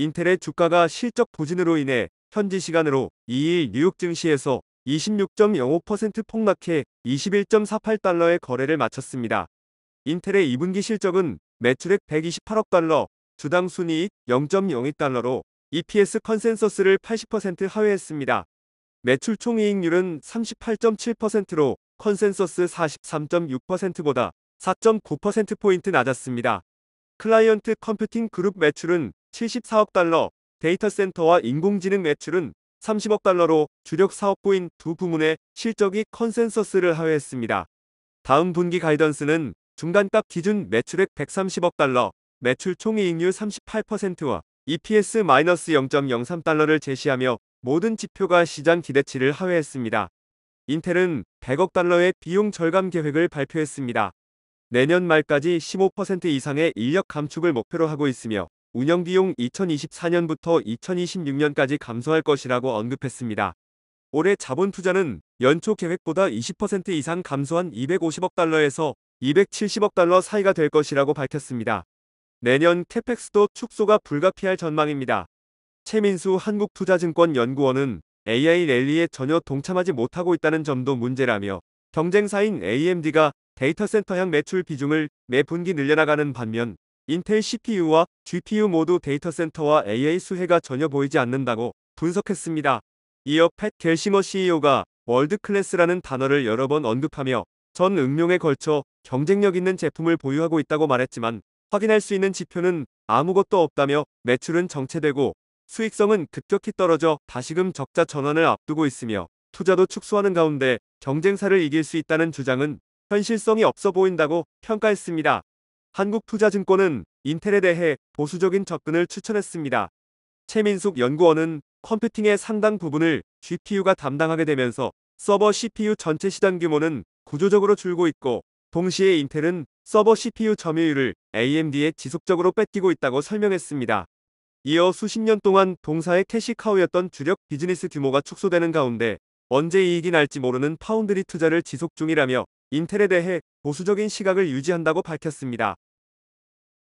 인텔의 주가가 실적 부진으로 인해 현지 시간으로 2일 뉴욕 증시에서 26.05% 폭락해 21.48달러의 거래를 마쳤습니다. 인텔의 2분기 실적은 매출액 128억 달러, 주당 순이익 0.02달러로 EPS 컨센서스를 80% 하회했습니다. 매출 총이익률은 38.7%로 컨센서스 43.6%보다 4.9%포인트 낮았습니다. 클라이언트 컴퓨팅 그룹 매출은 74억 달러, 데이터 센터와 인공지능 매출은 30억 달러로 주력 사업부인 두 부문의 실적이 컨센서스를 하회했습니다. 다음 분기 가이던스는 중간값 기준 매출액 130억 달러, 매출 총이익률 38%와 EPS-0.03달러를 제시하며 모든 지표가 시장 기대치를 하회했습니다. 인텔은 100억 달러의 비용 절감 계획을 발표했습니다. 내년 말까지 15% 이상의 인력 감축을 목표로 하고 있으며 운영비용 2024년부터 2026년까지 감소할 것이라고 언급했습니다. 올해 자본 투자는 연초 계획보다 20% 이상 감소한 250억 달러에서 270억 달러 사이가 될 것이라고 밝혔습니다. 내년 캐펙스도 축소가 불가피할 전망입니다. 최민수 한국투자증권 연구원은 AI 랠리에 전혀 동참하지 못하고 있다는 점도 문제라며 경쟁사인 AMD가 데이터센터향 매출 비중을 매 분기 늘려나가는 반면 인텔 CPU와 GPU 모두 데이터센터와 AI 수혜가 전혀 보이지 않는다고 분석했습니다. 이어 팻 겔시머 CEO가 월드 클래스라는 단어를 여러 번 언급하며 전 응용에 걸쳐 경쟁력 있는 제품을 보유하고 있다고 말했지만 확인할 수 있는 지표는 아무것도 없다며 매출은 정체되고 수익성은 급격히 떨어져 다시금 적자 전환을 앞두고 있으며 투자도 축소하는 가운데 경쟁사를 이길 수 있다는 주장은 현실성이 없어 보인다고 평가했습니다. 한국투자증권은 인텔에 대해 보수적인 접근을 추천했습니다. 최민숙 연구원은 컴퓨팅의 상당 부분을 GPU가 담당하게 되면서 서버 CPU 전체 시장 규모는 구조적으로 줄고 있고 동시에 인텔은 서버 CPU 점유율을 AMD에 지속적으로 뺏기고 있다고 설명했습니다. 이어 수십 년 동안 동사의 캐시카우였던 주력 비즈니스 규모가 축소되는 가운데 언제 이익이 날지 모르는 파운드리 투자를 지속 중이라며 인텔에 대해 보수적인 시각을 유지한다고 밝혔습니다.